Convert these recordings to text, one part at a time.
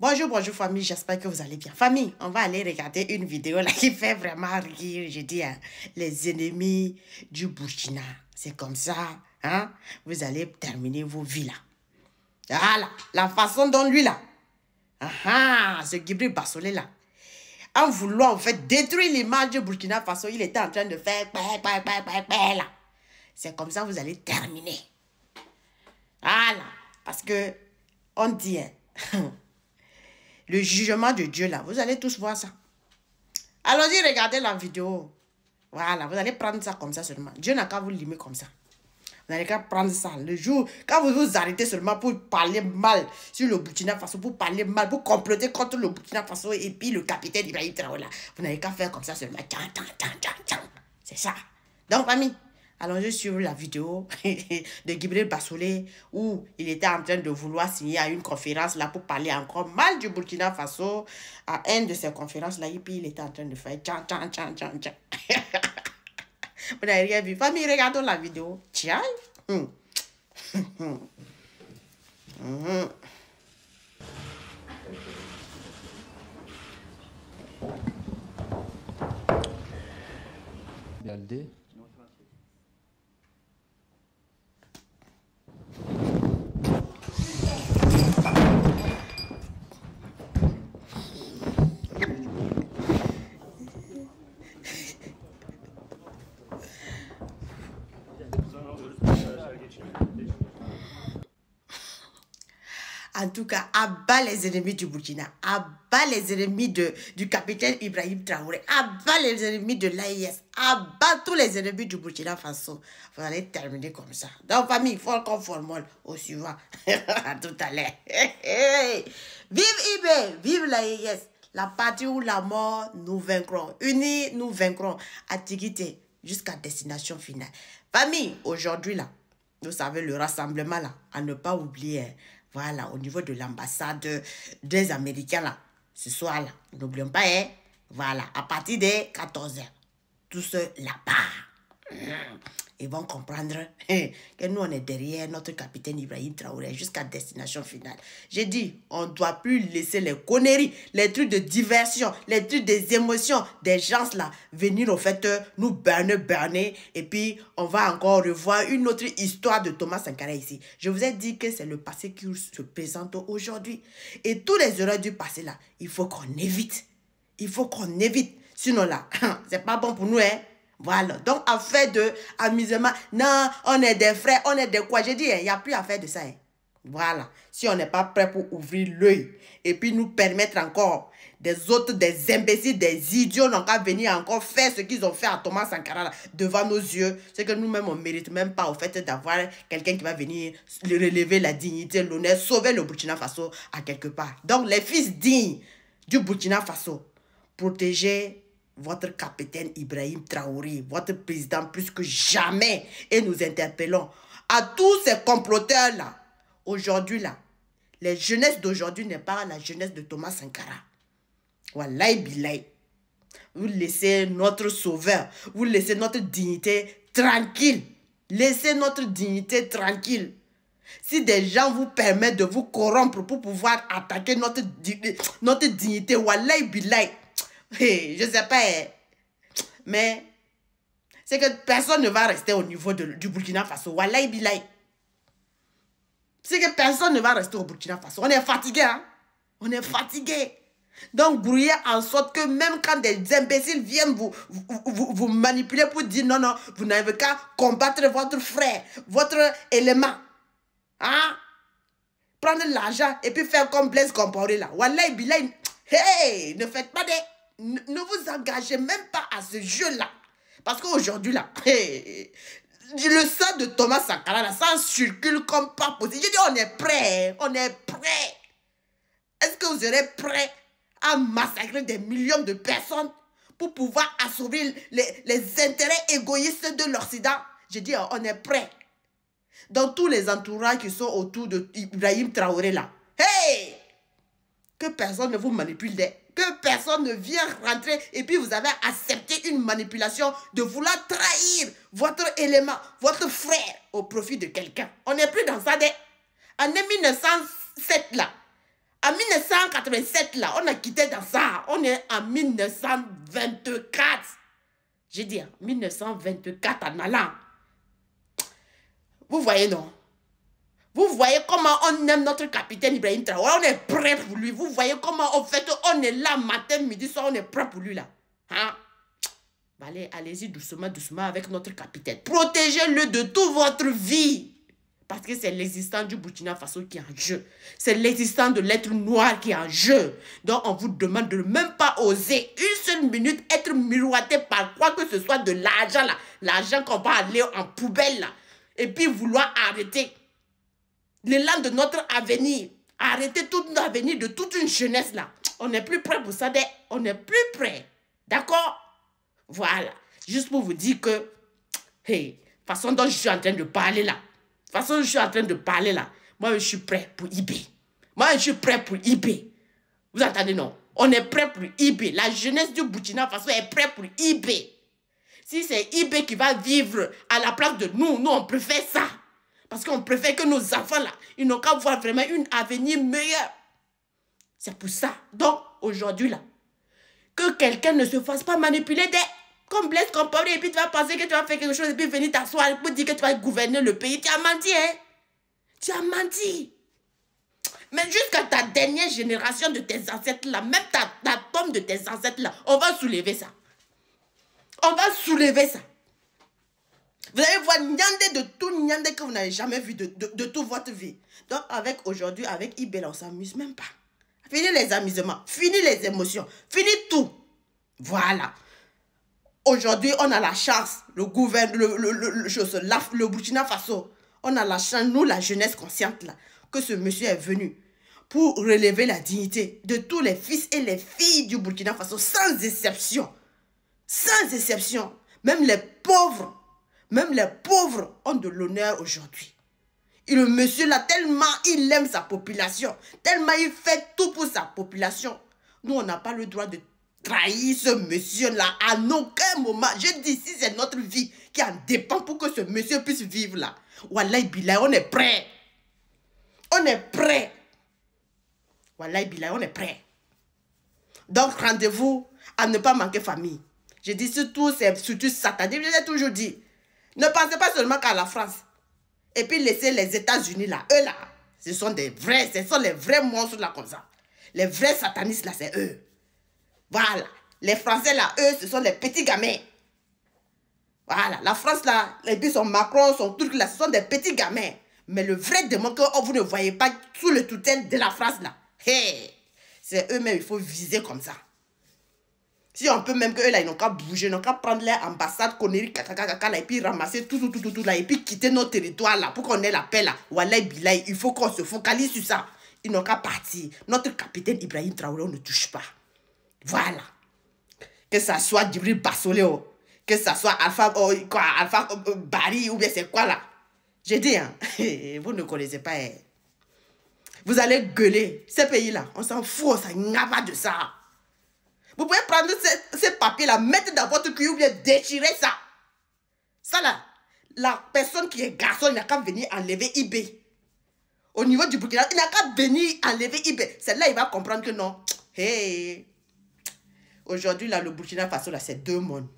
Bonjour, bonjour famille, j'espère que vous allez bien. Famille, on va aller regarder une vidéo là qui fait vraiment rire, je dis, hein, les ennemis du Burkina. C'est comme ça, hein, vous allez terminer vos vies là. Ah la façon dont lui là, ce Gibril Bassolé là, en voulant en fait détruire l'image du Burkina façon il était en train de faire là. C'est comme ça vous allez terminer. Voilà, parce que on dit, hein, le jugement de Dieu là. Vous allez tous voir ça. Allons-y, regardez la vidéo. Voilà, vous allez prendre ça comme ça seulement. Dieu n'a qu'à vous limer comme ça. Vous n'allez qu'à prendre ça. Le jour, quand vous vous arrêtez seulement pour parler mal sur le Burkina Faso, pour parler mal, vous comploter contre le Burkina Faso et puis le capitaine Ibrahim Traoré, vous n'allez qu'à faire comme ça seulement. C'est ça. Donc, famille allongé sur la vidéo de Gibril Bassolé où il était en train de vouloir signer à une conférence là pour parler encore mal du Burkina Faso. À une de ces conférences là, et puis il était en train de faire tchan tchan tchan tchan Vous n'avez rien vu. Famille, regardons la vidéo. Tchan. bien hum. hum. hum. En tout cas, abat les ennemis du Burkina, abat les ennemis de, du capitaine Ibrahim Traoré, abat les ennemis de l'AIS, abat tous les ennemis du Burkina Faso. Vous allez terminer comme ça. Donc, famille, faut qu'on au suivant. à tout à l'heure. vive IBE, vive l'AIS. La partie où la mort nous vaincrons. Unis, nous vaincrons. Antiquité jusqu'à destination finale. Famille, aujourd'hui là, vous savez le rassemblement là, à ne pas oublier. Hein. Voilà, au niveau de l'ambassade des Américains, là, ce soir-là. N'oublions pas, hein. Voilà, à partir des 14h. Tout cela là-bas. Ils vont comprendre hein, que nous, on est derrière notre capitaine Ibrahim Traoré jusqu'à destination finale. J'ai dit, on ne doit plus laisser les conneries, les trucs de diversion, les trucs des émotions des gens là venir au fait euh, nous berner, berner. Et puis, on va encore revoir une autre histoire de Thomas Sankara ici. Je vous ai dit que c'est le passé qui se présente aujourd'hui. Et tous les erreurs du passé là, il faut qu'on évite. Il faut qu'on évite. Sinon là, c'est pas bon pour nous, hein. Voilà. Donc, affaire de amusement. Non, on est des frères, on est des quoi. J'ai dit, hein, il y n'y a plus affaire de ça. Hein. Voilà. Si on n'est pas prêt pour ouvrir l'œil et puis nous permettre encore des autres, des imbéciles, des idiots n'ont qu'à venir encore faire ce qu'ils ont fait à Thomas Sankara devant nos yeux. C'est que nous-mêmes, on ne mérite même pas au fait d'avoir quelqu'un qui va venir relever la dignité, l'honneur, sauver le Burkina Faso à quelque part. Donc, les fils dignes du Burkina Faso, protéger votre capitaine Ibrahim Traoré, votre président plus que jamais, et nous interpellons à tous ces comploteurs-là. Aujourd'hui, là, les jeunesses d'aujourd'hui n'est pas la jeunesse de Thomas Sankara. Wallahi bilay. Vous laissez notre sauveur, vous laissez notre dignité tranquille. Laissez notre dignité tranquille. Si des gens vous permettent de vous corrompre pour pouvoir attaquer notre, notre dignité, Wallahi bilay. je sais pas. Eh. Mais c'est que personne ne va rester au niveau du Burkina Faso. Wallahi bilay. C'est que personne ne va rester au Burkina Faso. On est fatigué, hein? On est fatigué. Donc, brouillez en sorte que même quand des imbéciles viennent vous, vous, vous, manipuler pour dire non, non, vous n'avez qu'à combattre votre frère, votre élément. Hein? Prendre l'argent et puis faire comme Blaise Compaoré là. Wallahi Hey, ne faites pas des ne vous engagez même pas à ce jeu-là. Parce qu'aujourd'hui, là, le sang de Thomas Sankara, là, ça circule comme pas possible. Je dis, on est prêt, on est prêt. Est-ce que vous serez prêt à massacrer des millions de personnes pour pouvoir assouvir les, intérêts égoïstes de l'Occident Je dis, on est prêt. Dans tous les entourages qui sont autour de Ibrahim Traoré, là, hey, que personne ne vous manipule, que personne ne vient rentrer et puis vous avez accepté une manipulation de vouloir trahir votre élément, votre frère au profit de quelqu'un. On n'est plus dans ça des... En 1907 là, en 1987 là, on a quitté dans ça. On est en 1924. J'ai dit 1924 en allant. Vous voyez non vous voyez comment on aime notre capitaine Ibrahim Traoré. On est prêt pour lui. Vous voyez comment, en fait, on est là matin, midi, soir, on est prêt pour lui là. Hein? Bah, allez, allez-y doucement, doucement avec notre capitaine. Protégez-le de toute votre vie. Parce que c'est l'existence du Burkina Faso qui est en jeu. C'est l'existence de l'être noir qui est en jeu. Donc, on vous demande de ne même pas oser une seule minute être miroité par quoi que ce soit de l'argent là. L'argent qu'on va aller en poubelle là. Et puis vouloir arrêter l'élan de notre avenir. toute tout avenir de toute une jeunesse là. On n'est plus prêt pour ça. On n'est plus prêt. D'accord Voilà. Juste pour vous dire que, hey, façon dont je suis en train de parler là, façon dont je suis en train de parler là, moi je suis prêt pour IB. Moi je suis prêt pour IB. Vous entendez non On est prêt pour IB. La jeunesse du Burkina façon, est prêt pour IB. Si c'est IB qui va vivre à la place de nous, nous on peut faire ça. Parce qu'on préfère que nos enfants, là, ils n'ont qu'à voir vraiment une avenir meilleure. C'est pour ça. Donc, aujourd'hui, là, que quelqu'un ne se fasse pas manipuler des qu'on blesse, qu'on et puis tu vas penser que tu vas faire quelque chose, et puis venir t'asseoir pour dire que tu vas gouverner le pays. Tu as menti, hein? Tu as menti. Mais jusqu'à ta dernière génération de tes ancêtres-là, même ta, ta, tombe de tes ancêtres-là, on va soulever ça. On va soulever ça. Vous allez voir Nyandé de tout que vous n'avez jamais vu de, de, toute votre vie. Donc, avec aujourd'hui, avec Ibella, on s'amuse même pas. Fini les amusements, fini les émotions, fini tout. Voilà. Aujourd'hui, on a la chance, le gouvernement, le, le, le, Burkina Faso, on a la chance, nous, la jeunesse consciente, là, que ce monsieur est venu pour relever la dignité de tous les fils et les filles du Burkina Faso, sans exception. Sans exception. Même les pauvres même les pauvres ont de l'honneur aujourd'hui. Et le monsieur là, tellement il aime sa population, tellement il fait tout pour sa population. Nous, on n'a pas le droit de trahir ce monsieur-là à aucun moment. Je dis, si c'est notre vie qui en dépend pour que ce monsieur puisse vivre là, Wallahi Bilay, on est prêt. On est prêt. Wallahi Bilay, on est prêt. Donc, rendez-vous à ne pas manquer famille. Je dis surtout, c'est surtout Satan. Je l'ai toujours dit. Ne pensez pas seulement qu'à la France. Et puis laissez les États-Unis là. Eux là, ce sont des vrais, ce sont les vrais monstres là comme ça. Les vrais satanistes là, c'est eux. Voilà. Les Français là, eux, ce sont les petits gamins. Voilà. La France là, et puis son Macron, son truc là, ce sont des petits gamins. Mais le vrai démon que vous ne voyez pas sous le tutelle de la France là, c'est eux-mêmes, il faut viser comme ça. Si on peut même que eux là, ils n'ont qu'à bouger, ils n'ont qu'à prendre leur ambassade, connerie, et puis ramasser tout, tout, tout, tout, tout, là, et puis quitter nos territoires là, pour qu'on ait la paix là. il faut qu'on se focalise sur ça. Ils n'ont qu'à partir. Notre capitaine Ibrahim Traoré, on ne touche pas. Voilà. Que ça soit Djibril Bassoleo, oh. que ça soit Alpha, oh, quoi, Alpha oh, oh, Bari, ou bien c'est quoi là. J'ai dit, hein, vous ne connaissez pas. Hein. Vous allez gueuler. Ces pays-là, on s'en fout, ça n'a pas de ça. Vous pouvez prendre ces, papier papiers-là, mettre dans votre cul ou déchirer ça. Ça là, la personne qui est garçon, il n'a qu'à venir enlever IB Au niveau du Burkina, il n'a qu'à venir enlever IB. Celle-là, il va comprendre que non. Hey. Aujourd'hui, là, le Burkina Faso, là, c'est deux mondes.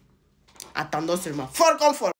Attendons seulement. Fort comme fort.